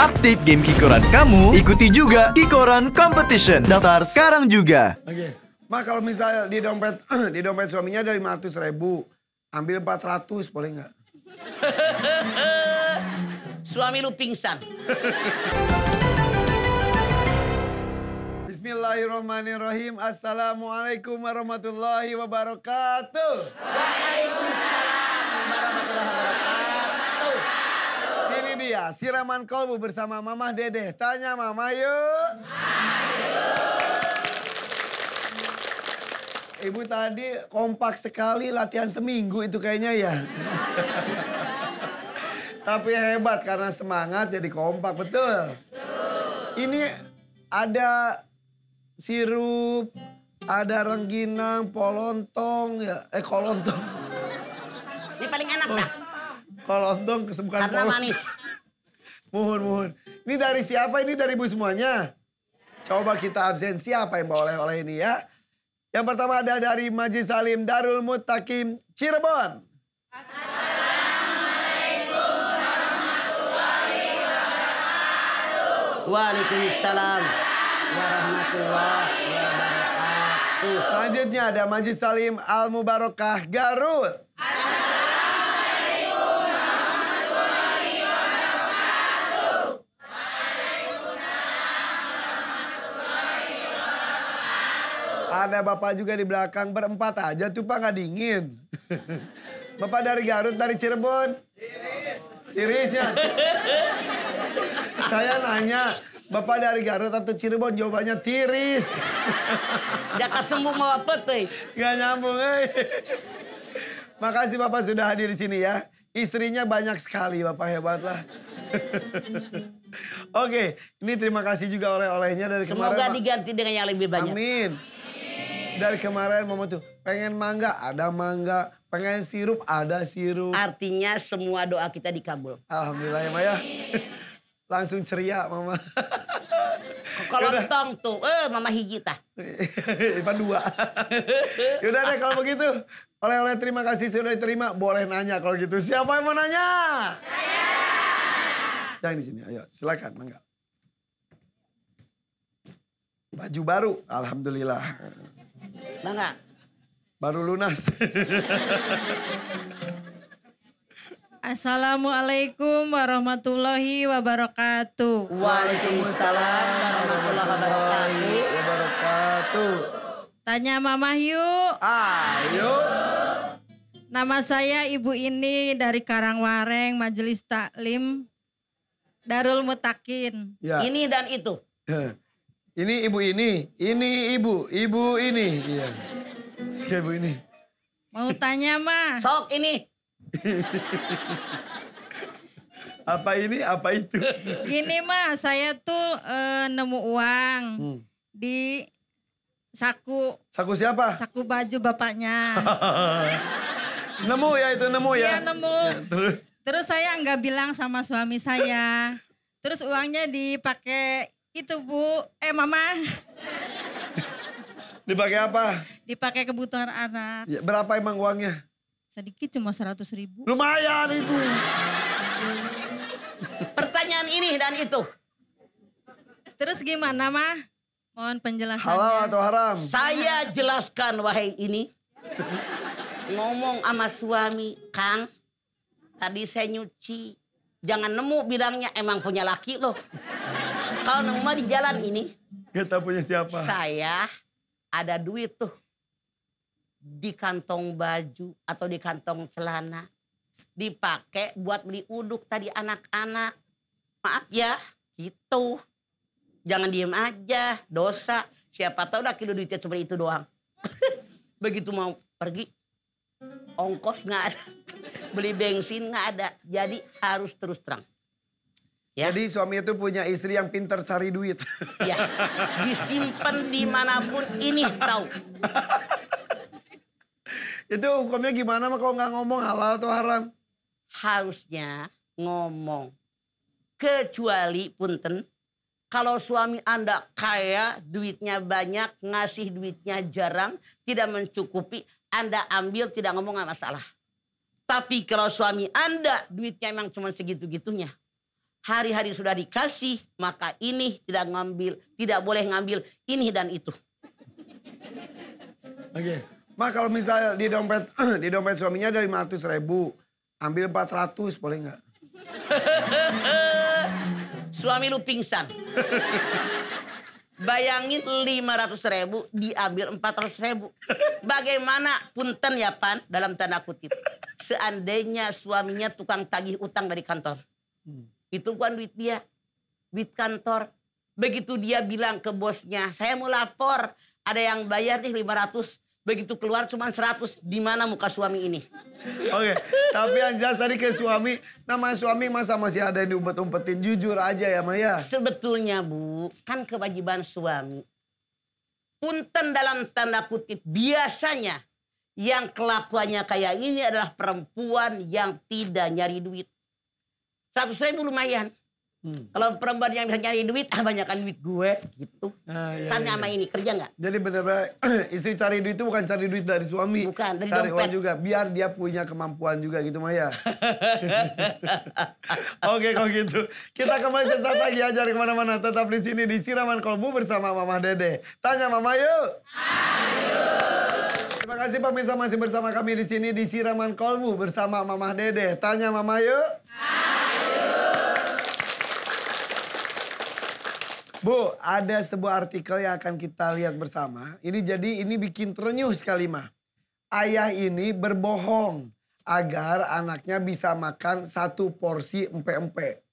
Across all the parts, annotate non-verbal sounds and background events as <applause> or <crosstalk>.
update game Kikoran kamu, ikuti juga Kikoran Competition. Daftar sekarang juga. Oke. Okay. kalau misalnya di dompet <clears throat> di dompet suaminya ada 500 ribu, ambil 400 boleh nggak? <laughs> Suami lu pingsan. Bismillahirrahmanirrahim. Assalamualaikum warahmatullahi wabarakatuh. Waalaikumsalam warahmatullahi wabarakatuh dia siraman kolbu bersama Mamah Dedeh. Tanya Mama yuk. Ibu tadi kompak sekali latihan seminggu itu kayaknya ya. <laughs> Tapi hebat karena semangat jadi kompak, betul? Ini ada sirup, ada rengginang, polontong, ya. eh kolontong. Ini paling enak, oh, Kol Kolontong, bukan Karena manis. <laughs> mohon mohon Ini dari siapa? Ini dari ibu semuanya. Coba kita absen siapa yang bawa oleh-oleh ini ya. Yang pertama ada dari Majlis Salim Darul Mutakim Cirebon. Assalamualaikum warahmatullahi wabarakatuh. Waalaikumsalam warahmatullahi wabarakatuh. Selanjutnya ada Majlis Salim Al Mubarokah Garut. Ada bapak juga di belakang berempat aja tuh pak nggak dingin. <laughs> Bapak dari Garut dari Cirebon. Iris. Irisnya. Saya nanya, Bapak dari Garut atau Cirebon jawabannya tiris. <laughs> Dia kesembung mau apa teh? Gak nyambung eh. Makasih Bapak sudah hadir di sini ya. Istrinya banyak sekali Bapak hebat lah. <laughs> Oke, ini terima kasih juga oleh-olehnya dari kemarin. Semoga diganti dengan yang lebih banyak. Amin. Dari kemarin mama tuh pengen mangga, ada mangga. Pengen sirup, ada sirup. Artinya semua doa kita dikabul. Alhamdulillah ya Maya. <laughs> Langsung ceria mama. <laughs> Kalau tong tuh, eh mama hiji tah. <laughs> Ipan dua. Yaudah deh kalau begitu. Oleh-oleh terima kasih sudah diterima. Boleh nanya kalau gitu. Siapa yang mau nanya? Saya. Yang di sini, ayo silakan mangga. Baju baru, Alhamdulillah. Tau Baru lunas. <laughs> Assalamualaikum warahmatullahi wabarakatuh. Waalaikumsalam warahmatullahi wabarakatuh. Tanya Mama yuk. Ayo. Nama saya Ibu ini dari Karangwareng, Majelis Taklim, Darul Mutakin. Ya. Ini dan itu. Ya. Ini ibu ini, ini ibu, ibu ini. Iya. Si ibu ini. Mau tanya mah. Sok ini. <laughs> apa ini, apa itu? Ini mah, saya tuh e, nemu uang hmm. di saku. Saku siapa? Saku baju bapaknya. <laughs> nemu ya itu nemu ya? Iya nemu. Ya, terus? Terus saya nggak bilang sama suami saya. Terus uangnya dipakai Gitu Bu, eh Mama. Dipakai apa? Dipakai kebutuhan anak. Ya, berapa emang uangnya? Sedikit cuma seratus ribu. Lumayan itu. Pertanyaan ini dan itu. Terus gimana, Ma? Mohon penjelasan. Halal atau haram? Saya jelaskan, wahai ini. Ngomong sama suami, Kang. Tadi saya nyuci. Jangan nemu bilangnya emang punya laki loh. Kalau nemu di jalan ini. Kita punya siapa? Saya ada duit tuh. Di kantong baju atau di kantong celana. Dipakai buat beli uduk tadi anak-anak. Maaf ya, gitu. Jangan diem aja, dosa. Siapa tahu udah kilo duitnya cuma itu doang. <laughs> Begitu mau pergi, ongkos nggak ada. <laughs> Beli bensin nggak ada. Jadi harus terus terang. Ya. Jadi suami itu punya istri yang pintar cari duit. <laughs> Ya, disimpan dimanapun ini tahu. <laughs> itu hukumnya gimana mah kalau nggak ngomong halal atau haram? Harusnya ngomong. Kecuali punten, kalau suami Anda kaya, duitnya banyak, ngasih duitnya jarang, tidak mencukupi, Anda ambil tidak ngomong nggak masalah. Tapi kalau suami Anda duitnya emang cuma segitu-gitunya, hari-hari sudah dikasih, maka ini tidak ngambil, tidak boleh ngambil ini dan itu. Oke. Okay. Mak kalau misalnya di dompet <clears throat> di dompet suaminya ada 500 ribu, ambil 400 boleh nggak? <laughs> Suami lu pingsan. Bayangin 500 ribu diambil 400 ribu. Bagaimana punten ya Pan dalam tanda kutip. Seandainya suaminya tukang tagih utang dari kantor. Hmm. Itu bukan duit dia, duit kantor. Begitu dia bilang ke bosnya, saya mau lapor, ada yang bayar nih 500. Begitu keluar cuma 100, di mana muka suami ini? Oke, okay. tapi yang jelas tadi ke suami, nama suami masa masih ada yang diumpet-umpetin, jujur aja ya Maya. Sebetulnya Bu, kan kewajiban suami. Punten dalam tanda kutip, biasanya yang kelakuannya kayak ini adalah perempuan yang tidak nyari duit seratus ribu lumayan. Hmm. Kalau perempuan yang bisa nyari duit, ah banyakkan duit gue gitu. Ah, iya, Tanya iya. sama iya. ini kerja nggak? Jadi benar-benar <clears throat> istri cari duit itu bukan cari duit dari suami. Bukan, dari cari dompet. juga. Biar dia punya kemampuan juga gitu Maya. <laughs> Oke kalau gitu. Kita kembali sesaat lagi aja ya, kemana-mana. Tetap di sini di Siraman Kolbu bersama Mama Dede. Tanya Mama yuk. Ayo. Terima kasih pemirsa masih bersama kami di sini di Siraman Kolbu bersama Mama Dede. Tanya Mama yuk. Ayo. Bu, ada sebuah artikel yang akan kita lihat bersama. Ini jadi ini bikin terenyuh sekali mah. Ayah ini berbohong agar anaknya bisa makan satu porsi empe-empe.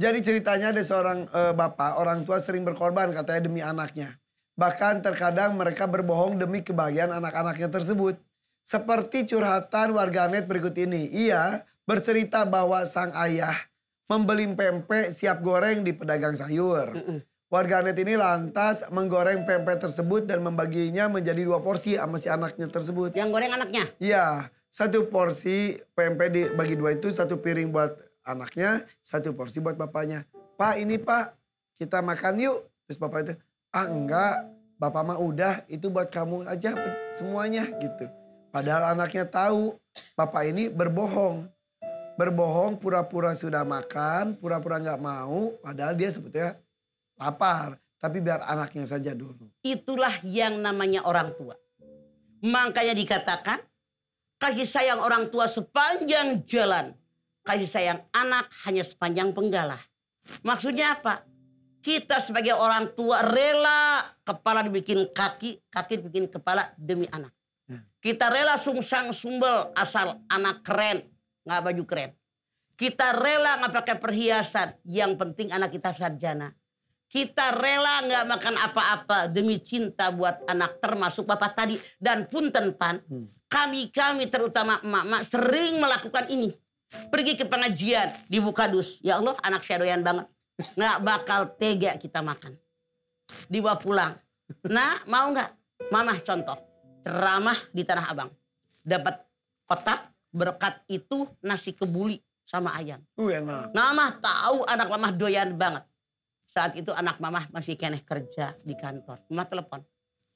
Jadi ceritanya ada seorang e, bapak, orang tua sering berkorban katanya demi anaknya. Bahkan terkadang mereka berbohong demi kebahagiaan anak-anaknya tersebut. Seperti curhatan warganet berikut ini. Ia bercerita bahwa sang ayah membeli pempek siap goreng di pedagang sayur. Mm -mm. Warganet ini lantas menggoreng pempek tersebut dan membaginya menjadi dua porsi sama si anaknya tersebut. Yang goreng anaknya? Iya, satu porsi pempek dibagi dua itu satu piring buat anaknya, satu porsi buat bapaknya. Pak ini pak, kita makan yuk. Terus bapak itu, ah enggak, bapak mah udah itu buat kamu aja semuanya gitu. Padahal anaknya tahu bapak ini berbohong. Berbohong pura-pura sudah makan, pura-pura nggak mau, padahal dia sebetulnya lapar, tapi biar anaknya saja dulu. Itulah yang namanya orang tua. Makanya dikatakan, kasih sayang orang tua sepanjang jalan. Kasih sayang anak hanya sepanjang penggalah. Maksudnya apa? Kita sebagai orang tua rela kepala dibikin kaki, kaki dibikin kepala demi anak. Ya. Kita rela sungsang sumbel asal anak keren, nggak baju keren. Kita rela nggak pakai perhiasan, yang penting anak kita sarjana. Kita rela nggak makan apa-apa demi cinta buat anak termasuk bapak tadi. Dan punten pan, kami-kami hmm. terutama emak-emak sering melakukan ini. Pergi ke pengajian dibuka dus Ya Allah anak saya doyan banget. Nggak bakal tega kita makan. Dibawa pulang. Nah mau nggak? Mamah contoh. Ceramah di Tanah Abang. Dapat kotak berkat itu nasi kebuli sama ayam. Uh, enak. Mamah tahu anak mamah doyan banget saat itu anak mama masih keneh kerja di kantor. Mama telepon.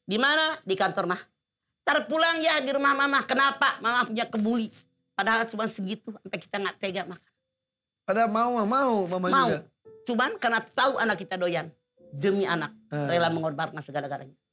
Di mana? Di kantor mah. Tar pulang ya di rumah mama. Kenapa? Mama punya kebuli. Padahal cuma segitu. Sampai kita nggak tega makan. Padahal mau, mah mau, mama mau. juga. Cuman karena tahu anak kita doyan. Demi anak. Eh. Rela mengorbankan segala-galanya.